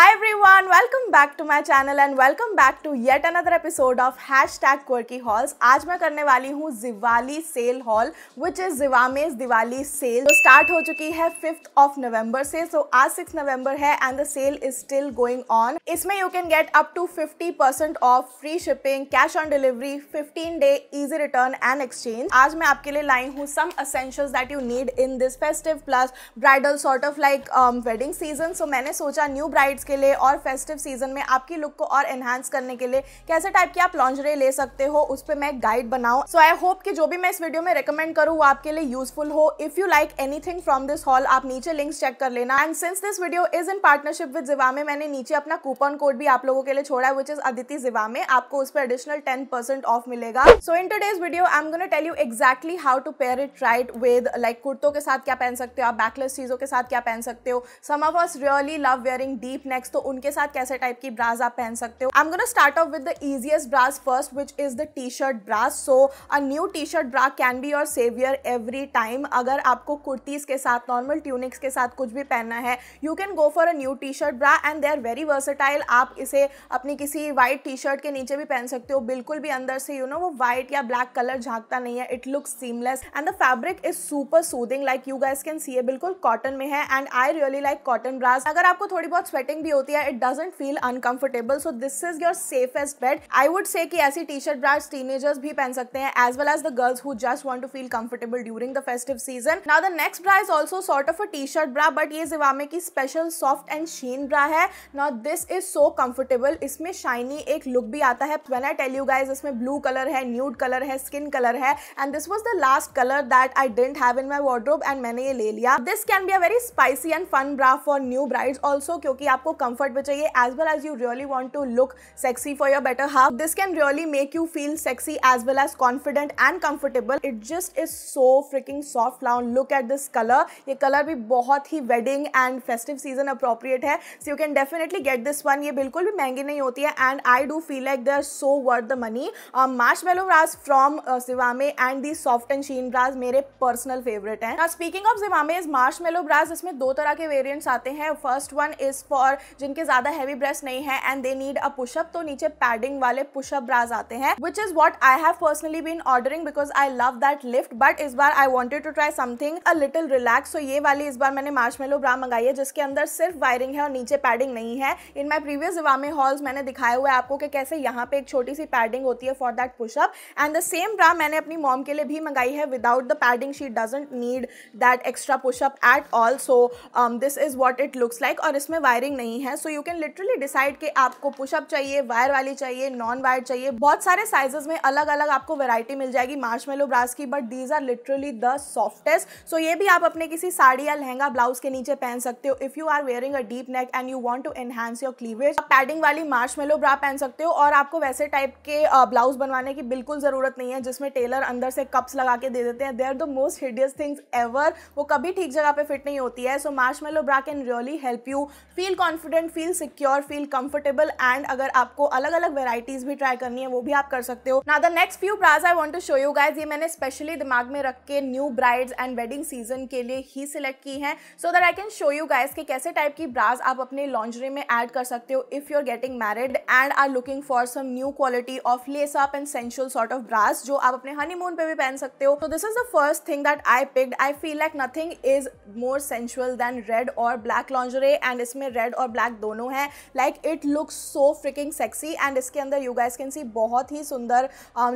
Hi everyone, welcome back to my channel and welcome back to yet another episode of hashtag quirky hauls. आज मैं करने वाली हूँ जिवाली sale haul which is Zivame's Diwali sale तो start हो चुकी है फिफ्थ ऑफ नवंबर से सो so, आज सिक्स नवंबर है and the sale is still going on इसमें you can get up to fifty percent off free shipping cash on delivery fifteen day easy return and exchange आज मैं आपके लिए लाई हूँ some essentials that you need in this festive plus bridal sort of like wedding season so मैंने सोचा new brides के लिए और फेस्टिव सीजन में आपकी लुक को और एनहांस करने के लिए कैसे टाइप की आप लॉन्जरे ले सकते हो उस पर मैं गाइड बनाऊँ सो आई होप कि जो भी मैं इस वीडियो में रिकमेंड करूँ वो आपके लिए यूजफुल हो if you like anything from this haul आप नीचे लिंक्स चेक कर लेना and since this video is in partnership with Zivame मैंने नीचे अपना कूपन कोड भी आप लोगों के लिए छोड़ा है विच इज अदिति जिवामे आपको उस पर एडिशनल टेन परसेंट ऑफ मिलेगा so in today's video I am gonna tell you exactly how to pair it right with like कुर्तों के साथ क्या पहन सकते हो आप बैकलेस चीजों के साथ क्या पहन सकते हो some of us really love wearing deep necks तो उनके साथ कैसे टाइप की ब्राज आप पहन सकते हो I am gonna start off with the easiest bras first which is the T shirt bras so a new T shirt bra can be your saviour every time अगर आपको कुर्तीज के साथ नॉर्मल ट्यूनिक्स के साथ कुछ भी पहनना है you can go for a new T shirt bra and they are very versatile आप इसे अपनी किसी वाइट टी शर्ट के नीचे भी पहन सकते हो बिल्कुल भी अंदर से यू नो वो व्हाइट या ब्लैक कलर झांकता नहीं है it looks seamless and the fabric is super soothing like you guys can see a बिल्कुल कॉटन में है and I really like cotton bras अगर आपको थोड़ी बहुत स्वेटिंग फिटिंग भी होती है it doesn't feel uncomfortable so this is your safest bet I would say कि ऐसी टी शर्ट ब्रांड्स टीनेजर्स भी पहन सकते हैं as well as the girls who just want to feel comfortable during the festive season ना the next bra is also sort of a T shirt bra but ये जिवामे की special soft and sheen bra है ना this is so comfortable इसमें shiny एक look भी आता है when I tell you guys इसमें ब्लू कलर है न्यूड कलर है स्किन कलर है and this was the last colour that I didn't have in my wardrobe and मैंने ये ले लिया this can be a very spicy and fun bra for new brides also क्योंकि आपको आपको comfort भी चाहिए as well as you really want to look sexy for your better half this can really make you feel sexy as well as confident and comfortable it just is so freaking soft लाउन look at this colour ये colour भी बहुत ही wedding and festive season appropriate है so you can definitely get this one ये बिल्कुल भी महंगी नहीं होती है and I do feel like they are so worth the money marshmallow bras from Zivame and the soft and sheen bras मेरे personal favourite हैं speaking of Zivame is marshmallow bras इसमें दो तरह के वेरियंट्स आते हैं फर्स्ट वन इज फॉर जिनके ज़्यादा हैवी ब्रेस्ट नहीं है and they need a pushup तो नीचे पैडिंग वाले पुशअप ब्राज आते हैं which is what I have personally been ordering because I love that lift but इस बार I wanted to try something a little relax so ये वाली इस बार मैंने मार्च मेलो ब्रा मंगाई है जिसके अंदर सिर्फ वायरिंग है और नीचे पैडिंग नहीं है in my previous Zivame hauls मैंने दिखाए हुए आपको कि कैसे यहाँ पे एक छोटी सी पैडिंग होती है for that push up and the same bra मैंने अपनी मॉम के लिए भी मंगाई है without the padding she doesn't need that extra push up at all so this is what it looks like और इसमें वायरिंग नहीं नहीं है so you can literally decide कि आपको पुशअप चाहिए वायर वाली चाहिए नॉन वायर चाहिए बहुत सारे साइजेस में अलग अलग आपको वैरायटी मिल जाएगी मार्श मेलो ब्रास की but these are literally the softest so ये भी आप अपने किसी साड़ी या लहंगा ब्लाउज के नीचे पहन सकते हो if you are wearing a deep neck and you want to enhance your cleavage आप पैडिंग वाली मार्शमेलो ब्रा पहन सकते हो और आपको वैसे टाइप के ब्लाउज बनवाने की बिल्कुल ज़रूरत नहीं है जिसमें टेलर अंदर से कप्स लगा के दे देते हैं they are the most hideous things ever वो कभी ठीक जगह पे फिट नहीं होती है so marshmallow bra can really help you feel confident confident feel secure feel comfortable and अगर आपको अलग अलग वेराइटीज भी ट्राई करनी है वो भी आप कर सकते हो ना the next few bras I want to show you guys ये मैंने स्पेशली दिमाग में रख के new brides and wedding season के लिए ही सिलेक्ट की है so that I can show you guys के कैसे टाइप की ब्राज आप अपने लॉन्जरी में एड कर सकते हो if you are getting married and are looking for some new quality of lace up and sensual sort of bras जो आप अपने हनीमून पे भी पहन सकते हो तो this is the first thing that I picked I feel like nothing is more sensual than red और ब्लैक लॉन्जरे एंड इसमें रेड और और ब्लैक दोनों है like it looks so freaking sexy and इसके अंदर यू गाइस कैन सी बहुत ही सुंदर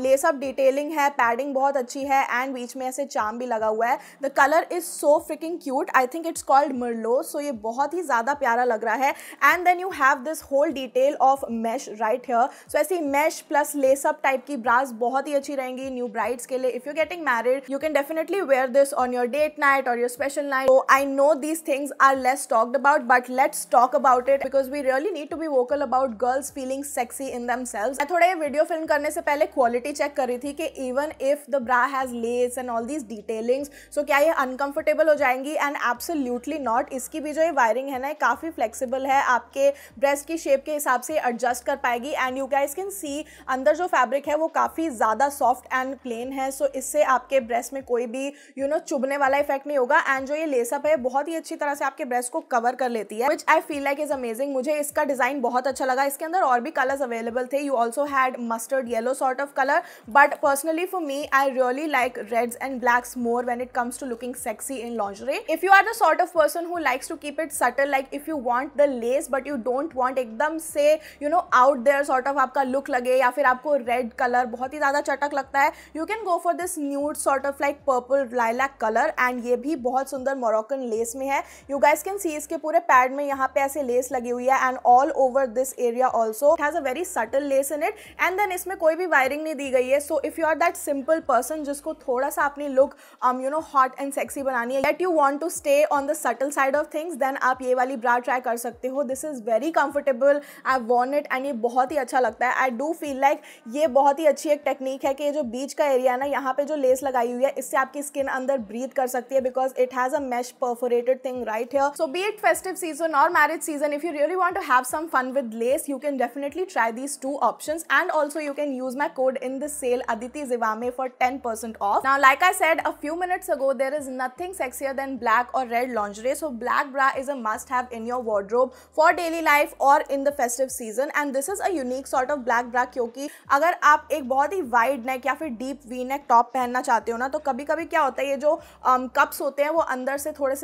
लेस अप डिटेलिंग है पैडिंग बहुत अच्छी है एंड बीच में ऐसे चाम भी लगा हुआ है the colour is so freaking cute I think it's called merlot so ये बहुत ही ज़्यादा प्यारा लग रहा है and then you have this whole detail of mesh right here so ऐसी मैश प्लस लेसअप टाइप की ब्रास बहुत ही अच्छी रहेंगी न्यू ब्राइड्स के लिए if you getting married you can definitely wear this on your date night और your special night I know these things are less talked about but let's talk about it because we really need to be vocal about girls feeling sexy in themselves. मैं थोड़ा video film करने से पहले quality check कर रही थी कि even if the bra has lace and all these detailings so क्या ये अनकंफर्टेबल हो जाएंगी एंड एब्सोल्युटली नॉट इसकी भी जो ये वायरिंग है ना काफ़ी फ्लेक्सिबल है आपके ब्रेस्ट की शेप के हिसाब से एडजस्ट कर पाएगी and you guys can see अंदर जो फैब्रिक है वो काफ़ी ज़्यादा सॉफ्ट एंड प्लेन है सो so इससे आपके ब्रेस्ट में कोई भी यू you नो know, चुभने वाला इफेक्ट नहीं होगा एंड जो ये लेसअप है बहुत ही अच्छी तरह से आपके ब्रेस्ट को कवर कर लेती है which I feel like is amazing मुझे इसका डिज़ाइन बहुत अच्छा लगा इसके अंदर और भी कलर्स अवेलेबल थे you also had mustard yellow sort of colour but personally for me I really like reds and blacks more when it comes to looking sexy in lingerie if you are the sort of person who likes to keep it subtle like if you want the lace but you don't want एकदम से you know out there sort of आपका look लगे या फिर आपको red colour बहुत ही ज़्यादा चटक लगता है you can go for this nude sort of like purple lilac colour and ये भी बहुत सुंदर मोरक्कन लेस में है यू गाइस कैन सी इसके पूरे पैड में यहाँ पे ऐसे लेस लगी हुई है and all over this area also has a very subtle lace in it and then इसमें कोई भी वायरिंग नहीं दी गई है so if you are that simple person जिसको थोड़ा सा अपनी look you know hot and sexy बनानी है let you want to stay on the subtle side of things then आप ये वाली ब्रा ट्राई कर सकते हो this is very comfortable I want it and ये बहुत ही अच्छा लगता है आई डू फील लाइक ये बहुत ही अच्छी एक टेक्निक है कि ये जो बीच का एरिया है ना यहाँ पे जो लेस लगाई हुई है इससे आपकी स्किन अंदर ब्रीथ कर सकती है because it has a mesh perforated thing right है so be it festive season और marriage season, if you really want to have some fun with lace, you can definitely try these two options. And also you can use my code in the sale Aditi Zivame for 10% off. Now, like I said a few minutes ago, there is nothing sexier than black or red lingerie. So black bra is a must have in your wardrobe for daily life or in the festive season. And this is a unique sort of black bra Because um, if you, एक बहुत ही wide neck या neck deep V neck top पहनना चाहते हो ना cups कभी कभी um, होते हैं वो अंदर से थोड़े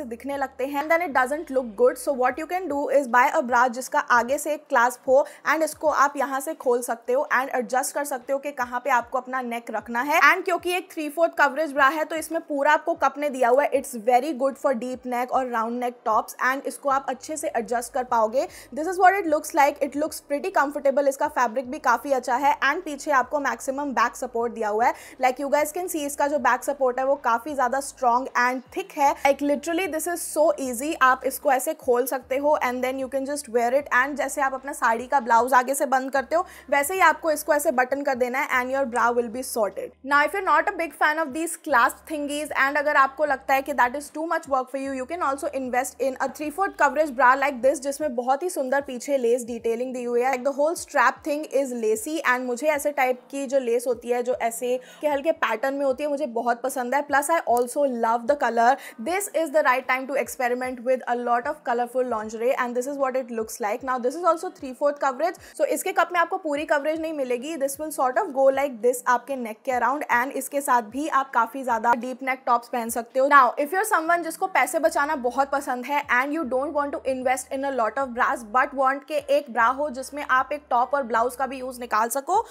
इज़ बाय अ ब्राच जिसका आगे से एक क्लास्प हो एंड इसको आप यहाँ से खोल सकते हो एंड एडजस्ट कर सकते हो कि कहाँ पे आपको अपना नेक रखना है एंड क्योंकि एक थ्री फोर्थ कवरेज ब्रा है तो इसमें पूरा आपको कप ने दिया हुआ है it's very good for deep neck और राउंड नेक टॉप्स एंड इसको आप अच्छे से एडजस्ट कर पाओगे this is what it looks like it looks pretty comfortable इसका फैब्रिक भी काफ़ी अच्छा है एंड पीछे आपको मैक्सिमम बैक सपोर्ट दिया हुआ है like you guys can see इसका जो बैक सपोर्ट है वो काफ़ी ज़्यादा स्ट्रॉन्ग एंड थिक है like literally this is so easy आप इसको ऐसे खोल सकते हो and and then you can just wear it and जैसे आप अपना साड़ी का ब्लाउज आगे से बंद करते हो वैसे ही आपको इसको ऐसे बटन कर देना है and your bra will be sorted ना if you not a big fan of this clasp thingies and अगर आपको लगता है कि that is too much work for you you can also invest in a three fourth coverage bra like this जिसमें बहुत ही सुंदर पीछे लेस डिटेलिंग दी हुई है like the whole strap thing is lacy and मुझे ऐसे टाइप की जो लेस होती है जो ऐसे के हल्के पैटर्न में होती है मुझे बहुत पसंद है plus I also love the colour this is the right time to experiment with a lot of colourful lingerie and and this is what it looks like now this is also three fourth coverage so इसके cup में आपको पूरी coverage नहीं मिलेगी this will sort of go like this आपके neck के around and इसके साथ भी आप काफी ज्यादा डीप नेक टॉप्स पहन सकते हो नाउ इफ यूर समवन जिसको पैसे बचाना बहुत पसंद है and you don't want to invest in a lot of bras but want के एक ब्रा हो जिसमें आप एक टॉप और ब्लाउज का भी यूज निकाल सको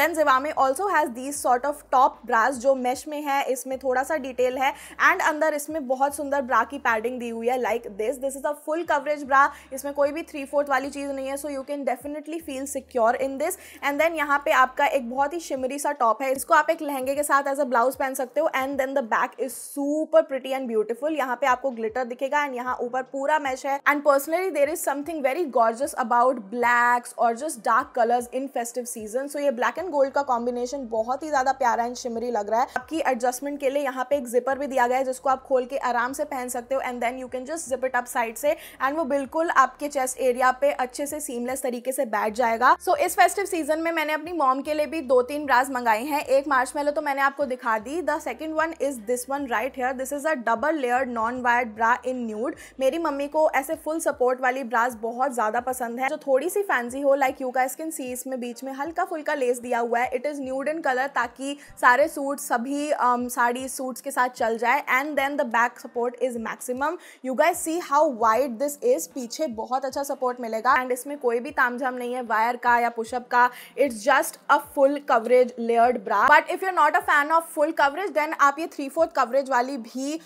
then Zivame also has these sort of top bras जो मेश में है इसमें थोड़ा सा डिटेल है एंड अंदर इसमें बहुत सुंदर ब्रा की पैडिंग दी हुई है like this this is a full coverage bra इसमें कोई भी थ्री फोर्थ वाली चीज़ नहीं है so you can definitely feel secure in this and then यहाँ पे आपका एक बहुत ही शिमरी सा टॉप है इसको आप एक लहंगे के साथ एज अ ब्लाउज पहन सकते हो and then the back is super pretty and beautiful यहाँ पे आपको ग्लिटर दिखेगा एंड यहाँ ऊपर पूरा मैच है and personally there is something very gorgeous about blacks और just dark colours in festive season so ये ब्लैक एंड गोल्ड का कॉम्बिनेशन बहुत ही ज्यादा प्यारा एंड शिमरी लग रहा है आपकी एडजस्टमेंट के लिए यहाँ पे एक जिपर भी दिया गया है जिसको आप खोल के आराम से पहन सकते हो and then you can just zip it up side से एंड वो बिल्कुल आपके चेस्ट एरिया पे अच्छे से सीमलेस तरीके से बैठ जाएगा सो so, इस फेस्टिव सीजन में मैंने अपनी मॉम के लिए भी दो तीन ब्राज मंगाई हैं एक मार्च मेलो तो मैंने आपको दिखा दी the second one is this one right here this is a double layer non wired bra in nude मेरी मम्मी को ऐसे फुल सपोर्ट वाली ब्राज बहुत ज्यादा पसंद है जो थोड़ी सी फैंसी हो लाइक यू का स्किन सी इसमें बीच में हल्का फुल्का लेस दिया हुआ है it is nude in colour ताकि सारे सूट सभी um, साड़ी सूट्स के साथ चल जाए and then the back support is maximum you guys see how wide this is पीछे पीछे बहुत अच्छा सपोर्ट मिलेगा एंड इसमें कोई भी तामझाम नहीं है वायर का या पुशअप का it's just a full coverage layered bra but if you not a fan of full coverage then आप ये थ्री फोर्थ कवरेज वाली भी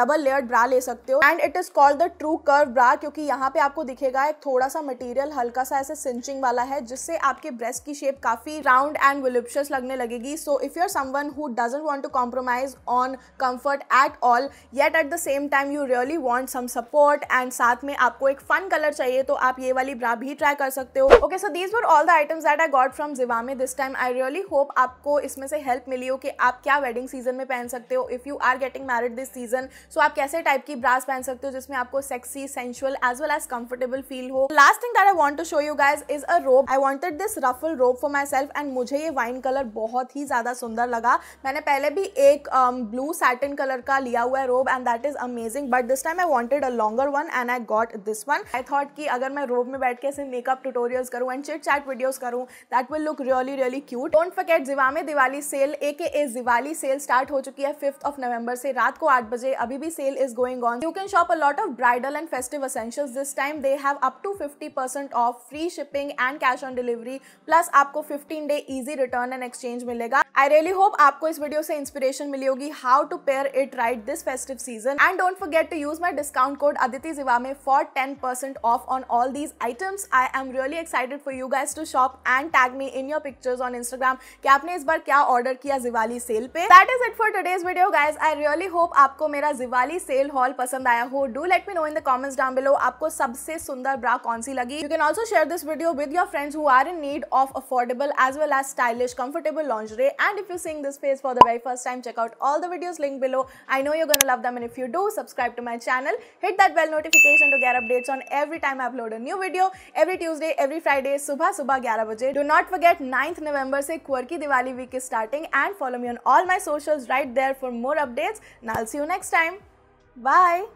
डबल लेयर्ड ब्रा ले सकते हो and it is called the true curve bra क्योंकि यहाँ पे आपको दिखेगा एक थोड़ा सा मटेरियल हल्का सा ऐसे सिंचिंग वाला है जिससे आपके ब्रेस्ट की शेप काफी राउंड एंड विलिप्शस लगने लगेगी so if you are someone who doesn't want to compromise on comfort at all yet at the same time you really want some support and साथ में आपको एक फन कलर चाहिए तो आप ये वाली ब्रा भी ट्राई कर सकते हो okay so these were all the items that I got from Zivame this time I really hope आपको इसमें से हेल्प मिली हो कि आप क्या वेडिंग सीजन में पहन सकते हो if you are getting married this season so आप कैसे टाइप की ब्रास पहन सकते हो जिसमें आपको sexy sensual as well as comfortable feel हो last thing that I want to show you guys is a robe I wanted this ruffle robe for myself and मुझे ये वाइन कलर बहुत ही ज़्यादा सुंदर लगा मैंने पहले भी एक ब्लू सैटिन कलर का लिया हुआ है robe and that is amazing but this time I wanted a longer one and I got this one one I thought कि अगर मैं रोब में बैठ के ऐसे मेकअप ट्यूटोरियल्स करूँ एंड चिट चैट वीडियोस करूँ that will look really really cute don't forget Zivame Diwali cell ए के ए दिवाली सेल स्टार्ट हो चुकी है फिफ्थ ऑफ नवंबर से रात को आठ बजे अभी भी sale is going on you can shop a lot of bridal and festive essentials this time they have up to fifty percent off free shipping and cash on delivery plus आपको fifteen day easy return and exchange मिलेगा I really hope आपको इस video से inspiration मिली होगी how to pair it right this festive season and don't forget to use my discount code Aditi Zivame for ten percent off on all these items. I am really excited for you guys to shop and tag me in your pictures on Instagram that you have ordered Zivali sale. Pe. That is it for today's video guys. I really hope you liked my Zivali sale haul. Pasand aaya Do let me know in the comments down below which is the most beautiful You can also share this video with your friends who are in need of affordable as well as stylish comfortable lingerie and if you're seeing this face for the very first time check out all the videos linked below. I know you're gonna love them and if you do subscribe to my channel. Hit that bell notification to get updates on every time I upload a new video every Tuesday, every Friday, subha subha 11 baje. Do not forget 9th November se quirky Diwali week is starting and follow me on all my socials right there for more updates. And I'll see you next time. Bye.